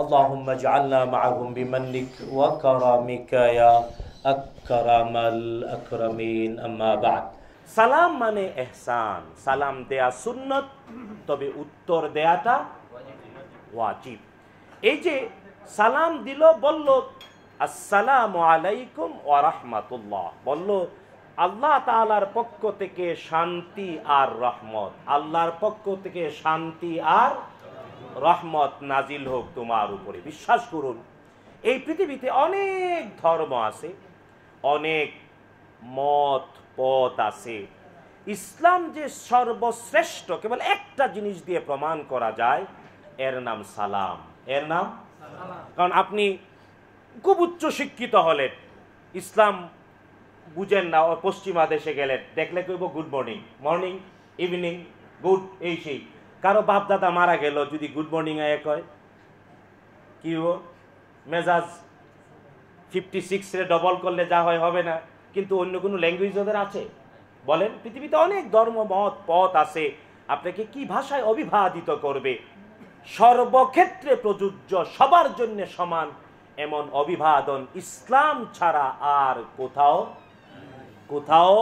اللهم اجعلنا معهم بمنك وكرمك يا أكرم الأكرمين أما بعد সালাম মানে এহসান সালাম দেয়া সুন্নত তবে উত্তর দেয়াটা ওয়াজিব এই যে সালাম দিল বলল আসসালামু আলাইকুম ওয়ারাহমাতুল্লাহ বলল আল্লাহ তালার পক্ষ থেকে শান্তি আর রহমত আল্লাহর পক্ষ থেকে শান্তি আর রহমত নাজিল হোক তোমার উপরে বিশ্বাস করুন এই পৃথিবীতে অনেক ধর্ম আছে অনেক মত পথ আছে ইসলাম যে সর্বশ্রেষ্ঠ কেবল একটা জিনিস দিয়ে প্রমাণ করা যায় এর নাম সালাম এর নাম কারণ আপনি খুব উচ্চ শিক্ষিত হলেন ইসলাম বুঝেন না পশ্চিমা দেশে গেলেন দেখলে কইব good morning morning evening good এই সেই কারো বাপ দাদা মারা গেল যদি গুড মর্নিং আয় কয় কি ও মেজাজ ফিফটি সিক্সে ডবল করলে যা হয় হবে না কিন্তু অন্য কোনো ল্যাঙ্গুয়েজ ওদের আছে বলেন পৃথিবীতে অনেক ধর্ম মত পথ আছে আপনাকে কি ভাষায় অভিবাদিত করবে সর্বক্ষেত্রে প্রযোজ্য সবার জন্য সমান এমন অভিবাদন ইসলাম ছাড়া আর কোথাও কোথাও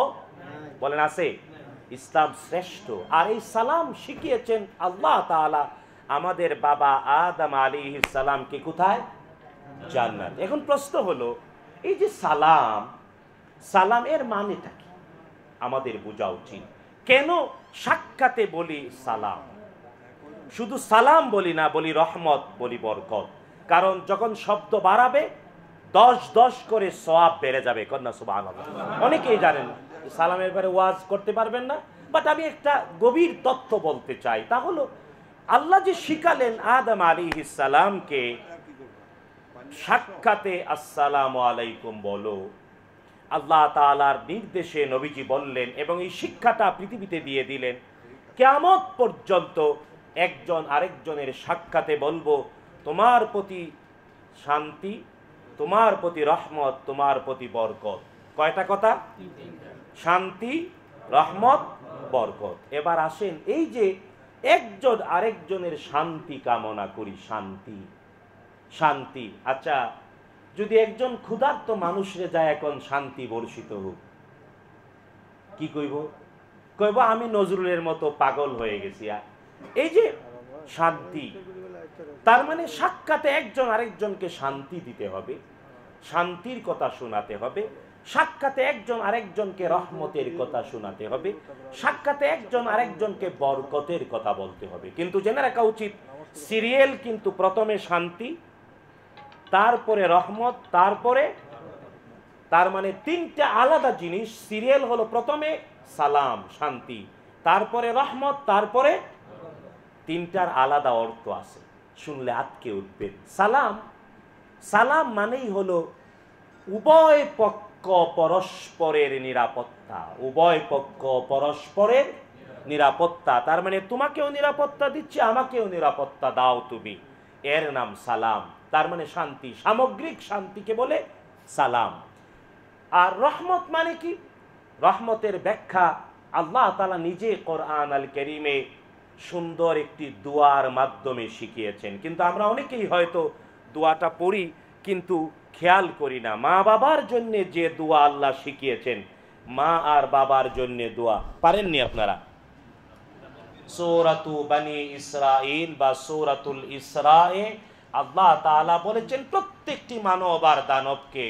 বলেন আছে ইসলাম শ্রেষ্ঠ আর এই সালাম শিখিয়েছেন আল্লাহ তালা আমাদের বাবা আদম আলী সালামকে কোথায় জান্নাত এখন প্রশ্ন হলো এই যে সালাম সালাম এর মানেটা কি আমাদের বোঝা উচিত কেন সাক্ষাতে বলি সালাম শুধু সালাম বলি না বলি রহমত বলি বরকত কারণ যখন শব্দ বাড়াবে দশ দশ করে সব বেড়ে যাবে কন্যা সুবাহ অনেকেই জানেন সালামের ব্যাপারে ওয়াজ করতে পারবেন না বাট আমি একটা গভীর তথ্য বলতে চাই তা হলো আল্লাহ যে শিখালেন আদম আলী সালামকে সাক্ষাতে আসসালাম আলাইকুম বলো আল্লাহ তালার নির্দেশে নবীজি বললেন এবং এই শিক্ষাটা পৃথিবীতে দিয়ে দিলেন কেমত পর্যন্ত একজন আরেকজনের সাক্ষাতে বলবো তোমার প্রতি শান্তি তোমার প্রতি রহমত তোমার প্রতি বরকত কয়টা কথা শান্তি রহমত বরকত এবার আসেন এই যে একজন আরেকজনের শান্তি কামনা করি শান্তি শান্তি আচ্ছা যদি একজন ক্ষুধার্ত মানুষরে যায় এখন শান্তি বর্ষিত হোক কি কইব কইব আমি নজরুলের মতো পাগল হয়ে গেছি এই যে শান্তি তার মানে সাক্ষাতে একজন আরেকজনকে শান্তি দিতে হবে শান্তির কথা শোনাতে হবে সাক্ষাতে একজন আরেকজনকে রহমতের কথা শোনাতে হবে সাক্ষাতে একজন আরেকজনকে বরকতের কথা বলতে হবে কিন্তু জেনে রাখা উচিত সিরিয়াল কিন্তু প্রথমে শান্তি তারপরে রহমত তারপরে তার মানে তিনটা আলাদা জিনিস সিরিয়াল হলো প্রথমে সালাম শান্তি তারপরে রহমত তারপরে তিনটার আলাদা অর্থ আছে শুনলে আটকে উঠবেন সালাম সালাম মানেই হলো উভয় পক্ষ পক্ষ পরস্পরের নিরাপত্তা উভয় পক্ষ পরস্পরের নিরাপত্তা তার মানে তোমাকেও নিরাপত্তা দিচ্ছে আমাকেও নিরাপত্তা দাও তুমি এর নাম সালাম তার মানে শান্তি সামগ্রিক শান্তিকে বলে সালাম আর রহমত মানে কি রহমতের ব্যাখ্যা আল্লাহ তালা নিজে কোরআন আল করিমে সুন্দর একটি দোয়ার মাধ্যমে শিখিয়েছেন কিন্তু আমরা অনেকেই হয়তো দোয়াটা পড়ি কিন্তু খেয়াল করি না মা বাবার জন্য যে দোয়া আল্লাহ শিখিয়েছেন মা আর বাবার জন্য দোয়া পারেননি আপনারা সৌরাতু বানি ইসরাইল বা সৌরাতুল ইসরায়ে আল্লাহ তালা বলেছেন প্রত্যেকটি মানব আর দানবকে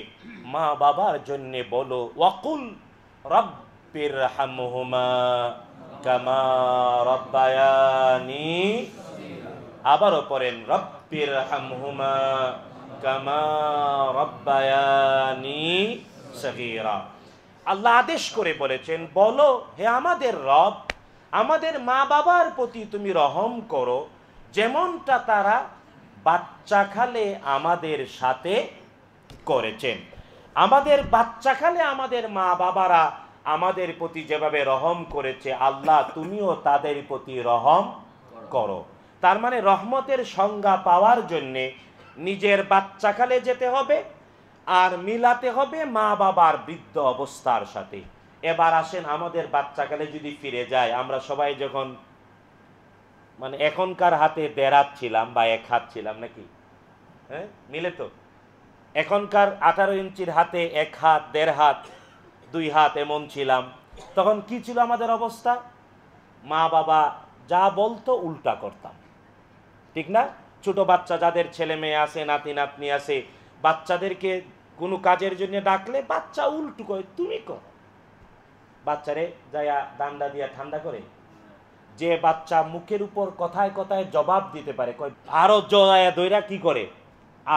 মা বাবার জন্য বলো ওয়াকুল রব্বির হামহুমা কামা রব্বায়ানি আবারও পড়েন রব্বির হামহুমা কামা রব্বায়ানি সগীরা আল্লাহ আদেশ করে বলেছেন বলো হে আমাদের রব আমাদের মা বাবার প্রতি তুমি রহম করো যেমনটা তারা বাচ্চাখালে আমাদের সাথে করেছেন আমাদের বাচ্চাখালে আমাদের মা বাবারা আমাদের প্রতি যেভাবে রহম করেছে আল্লাহ তুমিও তাদের প্রতি রহম করো তার মানে রহমতের সংজ্ঞা পাওয়ার জন্যে নিজের বাচ্চাকালে যেতে হবে আর মিলাতে হবে মা বাবার বৃদ্ধ অবস্থার সাথে এবার আসেন আমাদের বাচ্চাকালে যদি ফিরে যায় আমরা সবাই যখন মানে এখনকার হাতে দেড়াত ছিলাম বা এক হাত ছিলাম নাকি হ্যাঁ মিলে তো এখনকার আঠারো ইঞ্চির হাতে এক হাত দেড় হাত দুই হাত এমন ছিলাম তখন কি ছিল আমাদের অবস্থা মা বাবা যা বলতো উল্টা করতাম ঠিক না ছোট বাচ্চা যাদের ছেলে মেয়ে আছে নাতি নাতনি আছে বাচ্চাদেরকে কোনো কাজের জন্য ডাকলে বাচ্চা উল্টু করে তুমি কর বাচ্চারে যায়া দান্ডা দিয়া ঠান্ডা করে যে বাচ্চা মুখের উপর কথায় কথায় জবাব দিতে পারে আরো জয়া দৈরা কি করে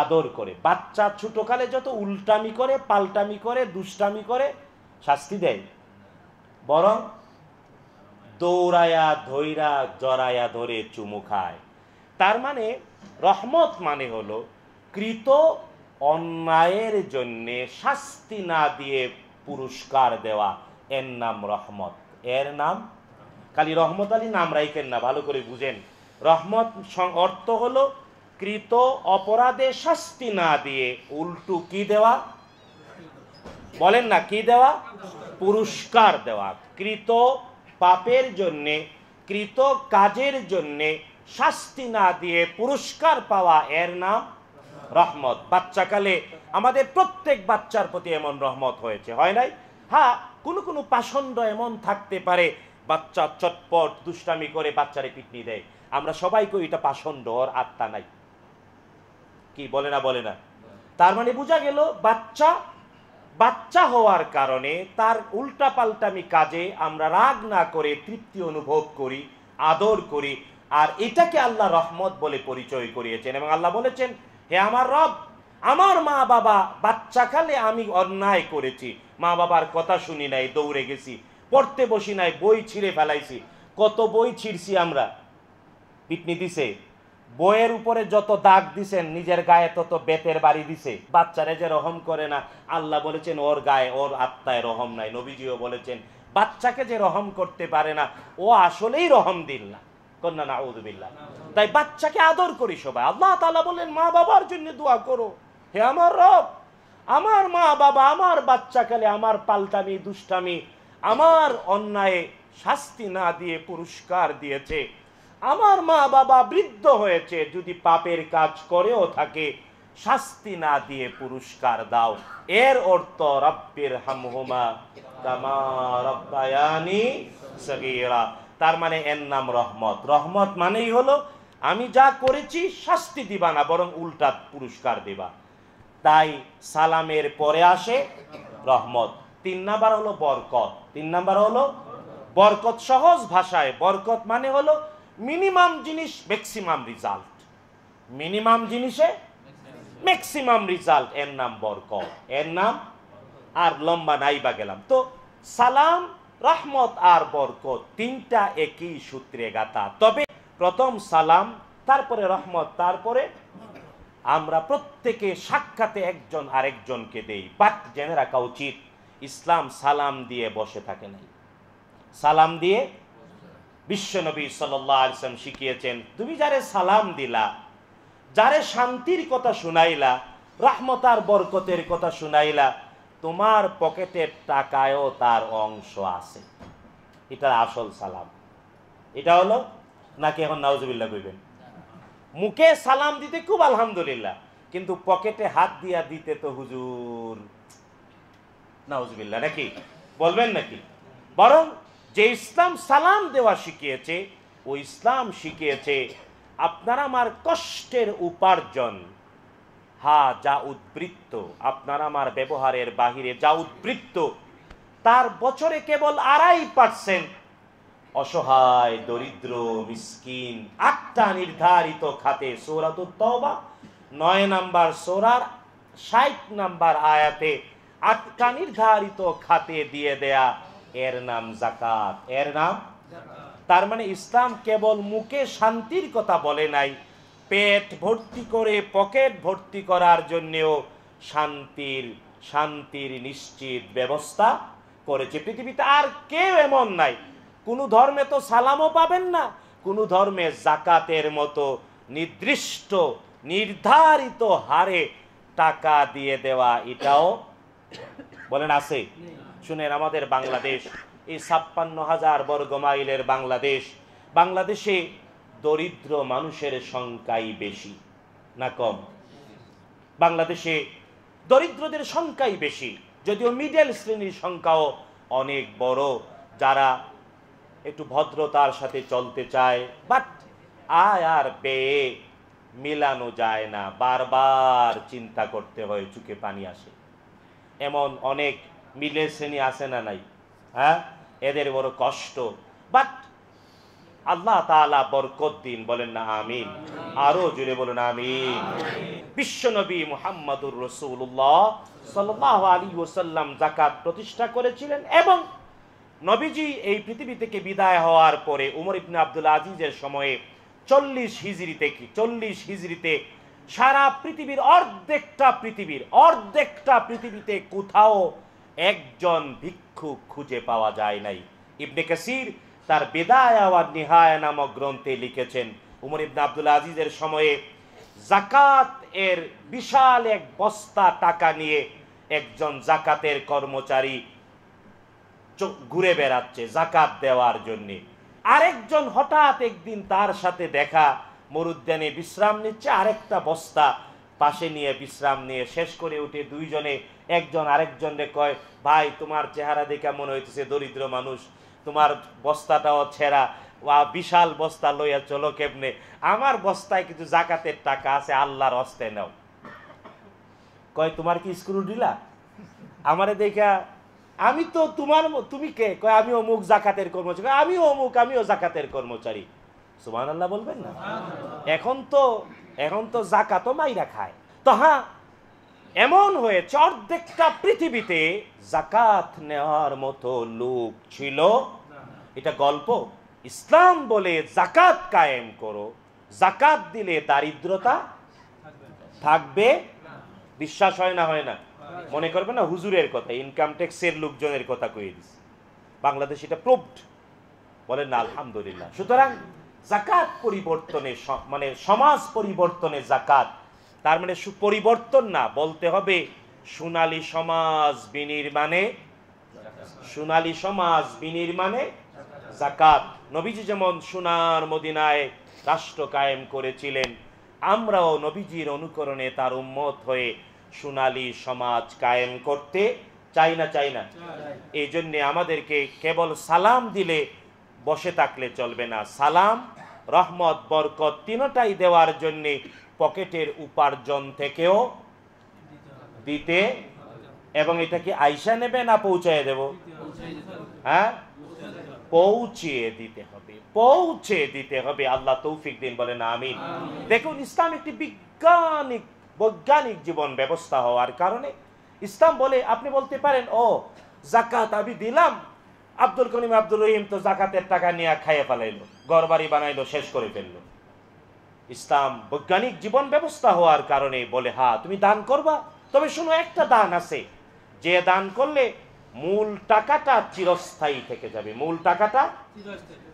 আদর করে বাচ্চা ছোটকালে যত উল্টামি করে পাল্টামি করে দুষ্টামি করে শাস্তি দেয় বরং দৌড়ায়া ধৈরা জড়ায়া ধরে চুমু খায় তার মানে রহমত মানে হলো কৃত অন্যায়ের জন্য শাস্তি না দিয়ে পুরস্কার দেওয়া এর নাম রহমত এর নাম খালি রহমত আলী নাম রাইকেন না ভালো করে বুঝেন রহমত অর্থ হলো কৃত অপরাধে শাস্তি না দিয়ে উল্টু কি দেওয়া বলেন না কি দেওয়া পুরস্কার দেওয়া কৃত পাপের জন্যে কৃত কাজের জন্যে শাস্তি না দিয়ে পুরস্কার পাওয়া এর নাম রহমত বাচ্চাকালে আমাদের প্রত্যেক বাচ্চার প্রতি এমন রহমত হয়েছে হয় নাই হ্যাঁ কোনো কোনো পাষণ্ড এমন থাকতে পারে বাচ্চা চটপট দুষ্টামি করে বাচ্চারে পিটনি দেয় আমরা সবাইকে এটা পাষণ্ড ওর আত্মা নাই কি বলে না বলে না তার মানে বোঝা গেল বাচ্চা বাচ্চা হওয়ার কারণে তার উল্টা পাল্টামি কাজে আমরা রাগ না করে তৃপ্তি অনুভব করি আদর করি আর এটাকে আল্লাহ রহমত বলে পরিচয় করিয়েছেন এবং আল্লাহ বলেছেন হে আমার রব আমার মা বাবা বাচ্চাকালে আমি অন্যায় করেছি মা বাবার কথা শুনি নাই দৌড়ে গেছি পড়তে বসি নাই বই ছিঁড়ে ফেলাইছি কত বই ছিঁড়ছি আমরা পিটনি দিছে বইয়ের উপরে যত দাগ দিছেন নিজের গায়ে তত বেতের বাড়ি দিছে বাচ্চারা যে রহম করে না আল্লাহ বলেছেন ওর গায়ে ওর আত্মায় রহম নাই নবীজিও বলেছেন বাচ্চাকে যে রহম করতে পারে না ও আসলেই রহম দিল না কন্যা না নাউদুবিল্লা তাই বাচ্চাকে আদর করি সবাই আল্লাহ তালা বললেন মা বাবার জন্য দোয়া করো হে আমার রব আমার মা বাবা আমার বাচ্চাকালে আমার পাল্টামি দুষ্টামি আমার অন্যায় শাস্তি না দিয়ে পুরস্কার দিয়েছে আমার মা বাবা বৃদ্ধ হয়েছে যদি পাপের কাজ করেও থাকে শাস্তি না দিয়ে পুরস্কার দাও এর অর্থ রব্বের হামহুমা তামা রব্বায়ানি সগীরা তার মানে এর নাম রহমত রহমত মানেই হলো আমি যা করেছি শাস্তি দিবা না বরং উল্টা পুরস্কার দিবা তাই সালামের পরে আসে রহমত তিন নাম্বার হলো বরকত তিন নাম্বার হলো বরকত সহজ ভাষায় বরকত মানে হলো মিনিমাম জিনিস ম্যাক্সিমাম রিজাল্ট মিনিমাম জিনিসে ম্যাক্সিমাম রিজাল্ট এর নাম বরকত এর নাম আর লম্বা নাই বা গেলাম তো সালাম রহমত আর বরকত তিনটা একই সূত্রে গাতা তবে প্রথম সালাম তারপরে রহমত তারপরে আমরা প্রত্যেকে সাক্ষাতে একজন আরেকজনকে দেই বাট জেনে রাখা উচিত ইসলাম সালাম দিয়ে বসে থাকে নাই সালাম দিয়ে বিশ্বনবী সাল্লাম শিখিয়েছেন তুমি যারে সালাম দিলা যারে শান্তির কথা শুনাইলা আর বরকতের কথা শুনাইলা তোমার পকেটের টাকায়ও তার অংশ আছে এটার আসল সালাম এটা হলো নাকি এখন নওয়াজবিল্লা কইবেন মুখে সালাম দিতে খুব আলহামদুলিল্লাহ কিন্তু পকেটে হাত দিয়া দিতে তো হুজুর নওয়াজবিল্লা নাকি বলবেন নাকি বরং যে ইসলাম সালাম দেওয়া শিখিয়েছে ও ইসলাম শিখিয়েছে আপনারা আমার কষ্টের উপার্জন হা যা উদ্বৃত্ত আপনার আমার ব্যবহারের বাহিরে যা উদ্বৃত্ত তার বছরে কেবল আড়াই পার্সেন্ট অসহায় দরিদ্র মিসকিন আটটা নির্ধারিত খাতে তবা নয় নাম্বার সৌরার ষাট নাম্বার আয়াতে আটটা নির্ধারিত খাতে দিয়ে দেয়া এর নাম জাকাত এর নাম তার মানে ইসলাম কেবল মুখে শান্তির কথা বলে নাই পেট ভর্তি করে পকেট ভর্তি করার জন্যেও শান্তির শান্তির নিশ্চিত ব্যবস্থা করেছে পৃথিবীতে আর কেউ এমন নাই কোনো ধর্মে তো সালামও পাবেন না কোনো ধর্মে জাকাতের মতো নির্দিষ্ট নির্ধারিত হারে টাকা দিয়ে দেওয়া এটাও বলেন আছে শুনেন আমাদের বাংলাদেশ এই ছাপ্পান্ন হাজার বর্গ মাইলের বাংলাদেশ বাংলাদেশে দরিদ্র মানুষের সংখ্যাই বেশি না কম বাংলাদেশে দরিদ্রদের সংখ্যাই বেশি যদিও মিডল শ্রেণীর সংখ্যাও অনেক বড় যারা একটু ভদ্রতার সাথে চলতে চায় বাট আয় আর পেয়ে মেলানো যায় না বারবার চিন্তা করতে হয় চুকে পানি আসে এমন অনেক মিডল শ্রেণী আসে না নাই হ্যাঁ এদের বড় কষ্ট বাট আল্লাহ তালা বরকত দিন বলেন না আমিন আরো জুড়ে বলুন আমিন বিশ্বনবী মোহাম্মদুর রসুল্লাহ সাল্লাহ আলী ওসাল্লাম জাকাত প্রতিষ্ঠা করেছিলেন এবং নবীজি এই পৃথিবী থেকে বিদায় হওয়ার পরে উমর ইবনে আব্দুল আজিজের সময়ে চল্লিশ হিজড়িতে কি চল্লিশ হিজড়িতে সারা পৃথিবীর অর্ধেকটা পৃথিবীর অর্ধেকটা পৃথিবীতে কোথাও একজন ভিক্ষু খুঁজে পাওয়া যায় নাই ইবনে কাসির তার বেদায় আওয়ার নিহায় নামক গ্রন্থে লিখেছেন উমর ইবনা আব্দুল আজিজের সময়ে জাকাত এর বিশাল এক বস্তা টাকা নিয়ে একজন জাকাতের কর্মচারী ঘুরে বেড়াচ্ছে জাকাত দেওয়ার জন্য আরেকজন হঠাৎ একদিন তার সাথে দেখা মরুদ্যানে বিশ্রাম নিচ্ছে আরেকটা বস্তা পাশে নিয়ে বিশ্রাম নিয়ে শেষ করে উঠে দুইজনে একজন আরেকজনকে কয় ভাই তোমার চেহারা দেখে মনে হইতেছে দরিদ্র মানুষ তোমার বস্তাটাও ছেঁড়া বা বিশাল বস্তা লইয়া চলো কেমনে আমার বস্তায় কিছু জাকাতের টাকা আছে আল্লাহর হস্তে নাও কয় তোমার কি স্ক্রু ডিলা আমারে দেখা আমি তো তোমার তুমি কে কয় আমি অমুক জাকাতের কর্মচারী আমি অমুক আমিও জাকাতের কর্মচারী সুমান আল্লাহ বলবেন না এখন তো এখন তো জাকাতও মাইরা খায় তো হ্যাঁ এমন হয়েছে অর্ধেকটা পৃথিবীতে জাকাত নেওয়ার মতো লোক ছিল এটা গল্প ইসলাম বলে জাকাত কায়েম করো জাকাত দিলে দারিদ্রতা থাকবে বিশ্বাস হয় না হয় না মনে করবে না হুজুরের কথা ইনকাম ট্যাক্সের লোকজনের কথা কয়ে দিস বাংলাদেশ এটা প্রুভড বলেন না আলহামদুলিল্লাহ সুতরাং জাকাত পরিবর্তনে মানে সমাজ পরিবর্তনে জাকাত তার মানে সুপরিবর্তন না বলতে হবে সোনালি সমাজ বিনির্মাণে সোনালি সমাজ বিনির্মাণে জাকাত নবীজি যেমন সোনার মদিনায় রাষ্ট্র কায়েম করেছিলেন আমরাও নবীজির অনুকরণে তার উন্মত হয়ে সোনালি সমাজ কায়েম করতে চাই না চাই না এই জন্যে আমাদেরকে কেবল সালাম দিলে বসে থাকলে চলবে না সালাম রহমত বরকত তিনটাই দেওয়ার জন্য পকেটের উপার্জন থেকেও দিতে এবং এটা কি আইসা নেবে না পৌঁছায় দেব হ্যাঁ পৌঁছিয়ে দিতে হবে পৌঁছে দিতে হবে আল্লাহ তৌফিক দিন বলেন আমিন দেখুন ইসলাম একটি বিজ্ঞানিক বৈজ্ঞানিক জীবন ব্যবস্থা হওয়ার কারণে ইসলাম বলে আপনি বলতে পারেন ও জাকাত আমি দিলাম আব্দুল করিম আব্দুল রহিম তো জাকাতের টাকা নিয়ে খাইয়ে ফেলাইলো ঘরবাড়ি বানাইলো শেষ করে ফেললো ইসলাম বৈজ্ঞানিক জীবন ব্যবস্থা হওয়ার কারণে বলে হা তুমি দান করবা তবে শোনো একটা দান আছে যে দান করলে মূল টাকাটা চিরস্থায়ী থেকে যাবে মূল টাকাটা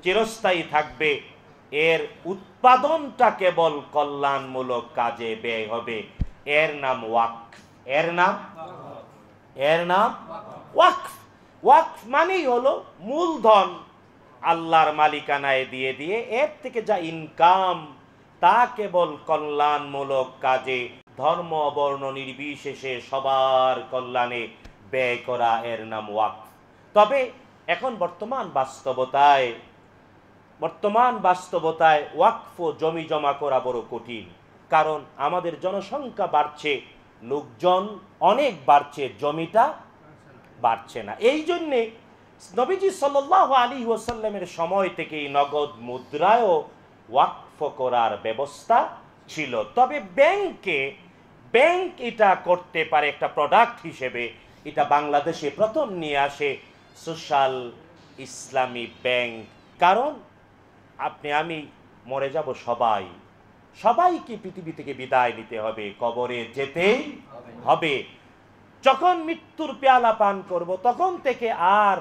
চিরস্থায়ী থাকবে এর উৎপাদনটা কেবল কল্যাণমূলক কাজে ব্যয় হবে এর নাম ওয়াক এর নাম এর নাম ওয়াক ওয়াক মানেই হলো মূলধন আল্লাহর মালিকানায় দিয়ে দিয়ে এর থেকে যা ইনকাম তা কেবল কল্যাণমূলক কাজে ধর্ম বর্ণ নির্বিশেষে সবার কল্যাণে ব্যয় করা এর নাম ওয়াক তবে এখন বর্তমান বাস্তবতায় বর্তমান বাস্তবতায় ওয়াকফ জমি জমা করা বড় কঠিন কারণ আমাদের জনসংখ্যা বাড়ছে লোকজন অনেক বাড়ছে জমিটা বাড়ছে না এই জন্যে নবীজি সাল্লাহ আলী ওসাল্লামের সময় থেকেই নগদ মুদ্রায়ও ওয়াকফ করার ব্যবস্থা ছিল তবে ব্যাংকে ব্যাংক এটা করতে পারে একটা প্রোডাক্ট হিসেবে এটা বাংলাদেশে প্রথম নিয়ে আসে সোশ্যাল ইসলামী ব্যাংক কারণ আপনি আমি মরে যাব সবাই সবাইকে পৃথিবী থেকে বিদায় নিতে হবে কবরে যেতেই হবে যখন মৃত্যুর পেয়ালা পান করব তখন থেকে আর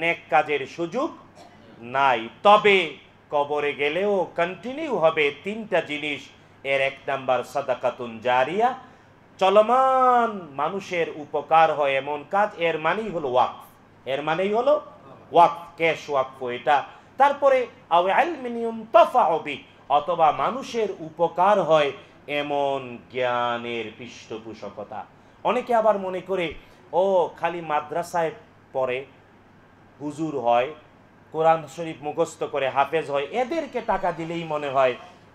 নেক কাজের সুযোগ নাই তবে কবরে গেলেও কন্টিনিউ হবে তিনটা জিনিস এর এক নাম্বার সাদাকাতুন জারিয়া চলমান মানুষের উপকার হয় এমন কাজ এর মানেই হলো ওয়াক এর মানেই হলো ওয়াক ক্যাশ ওয়াক এটা তারপরে আলমিনিয়াম তফা অবিক অথবা মানুষের উপকার হয় এমন জ্ঞানের পৃষ্ঠপোষকতা অনেকে আবার মনে করে ও খালি মাদ্রাসায় পড়ে হুজুর হয় কোরআন শরীফ মুখস্থ করে হাফেজ হয় এদেরকে টাকা দিলেই মনে হয়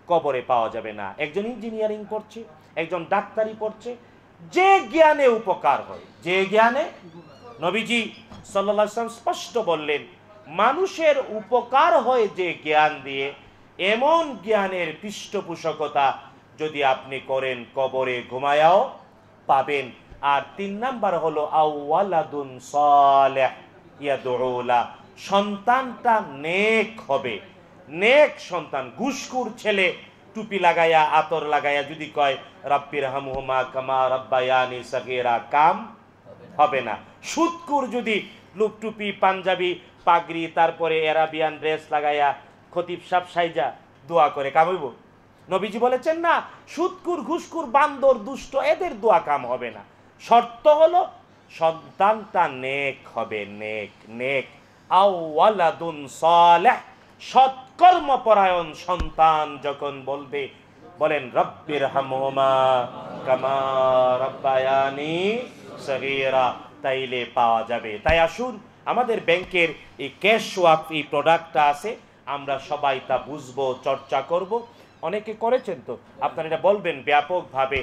কবরে পাওয়া যাবে না একজন ইঞ্জিনিয়ারিং করছে একজন ডাক্তারি পড়ছে যে জ্ঞানে উপকার হয় যে জ্ঞানে নবীজি সাল্লাম স্পষ্ট বললেন মানুষের উপকার হয় যে জ্ঞান দিয়ে এমন জ্ঞানের পৃষ্ঠপোষকতা যদি আপনি করেন কবরে ঘুমায়াও পাবেন আর তিন নাম্বার হলো আউ আলাদ সন্তানটা নেক হবে নেক সন্তান ঘুসকুর ছেলে টুপি লাগাইয়া আতর লাগাইয়া যদি কয় রাব্বির হামহুমা কামা রাব্বায়ানি সাগেরা কাম হবে না সুৎকুর যদি লুপ টুপি পাঞ্জাবি পাগড়ি তারপরে অ্যারাবিয়ান ড্রেস লাগাইয়া খতিব সাপ সাইজা দোয়া করে কামাইব নবীজি বলেছেন না সুৎকুর ঘুসকুর বান্দর দুষ্ট এদের দোয়া কাম হবে না শর্ত হলো সন্তানটা নেক হবে নেক নেক আউওয়ালাদুন সালেহ সৎকর্মপরায়ণ সন্তান যখন বলবে বলেন রব্বির হামুমা কামা রব্বায়ানি সগীরা তাইলে পাওয়া যাবে তাই আসুন আমাদের ব্যাংকের এই ক্যাশ ওয়াক এই প্রোডাক্টটা আছে আমরা সবাই তা বুঝবো চর্চা করব অনেকে করেছেন তো আপনারা এটা বলবেন ব্যাপকভাবে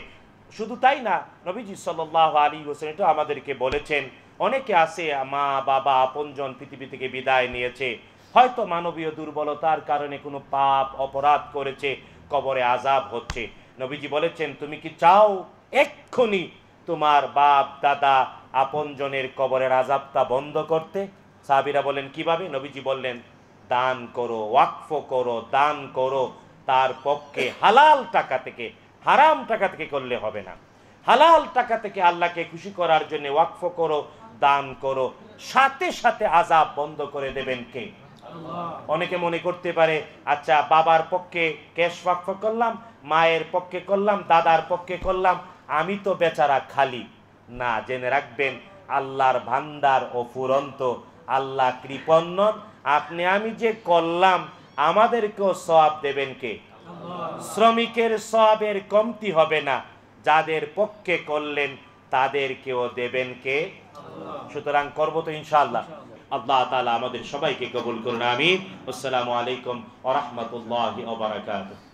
শুধু তাই না নবীজি সাল আলী হোসেন এটা আমাদেরকে বলেছেন অনেকে আছে মা বাবা আপনজন পৃথিবী থেকে বিদায় নিয়েছে হয়তো মানবীয় দুর্বলতার কারণে কোনো পাপ অপরাধ করেছে কবরে আজাব হচ্ছে নবীজি বলেছেন তুমি কি চাও এক্ষুনি তোমার বাপ দাদা আপনজনের কবরের আজাবটা বন্ধ করতে সাহাবিরা বলেন কিভাবে নবীজি বললেন দান করো ওয়াকফ করো দান করো তার পক্ষে হালাল টাকা থেকে হারাম টাকা থেকে করলে হবে না হালাল টাকা থেকে আল্লাহকে খুশি করার জন্য ওয়াকফ করো দান করো সাথে সাথে আজাব বন্ধ করে দেবেন কে অনেকে মনে করতে পারে আচ্ছা বাবার পক্ষে ক্যাশ ওয়াকফ করলাম মায়ের পক্ষে করলাম দাদার পক্ষে করলাম আমি তো বেচারা খালি না জেনে রাখবেন আল্লাহর ভান্ডার অফুরন্ত আল্লাহ কৃপন্ন আপনি আমি যে করলাম আমাদেরকেও সব দেবেন কে শ্রমিকের সবের কমতি হবে না যাদের পক্ষে করলেন তাদেরকেও দেবেন কে সুতরাং করব তো ইনশাল্লাহ আল্লাহ তালা আমাদের সবাইকে কবুল করুন আমি আসসালামু আলাইকুম আ রহমতুল্লাহ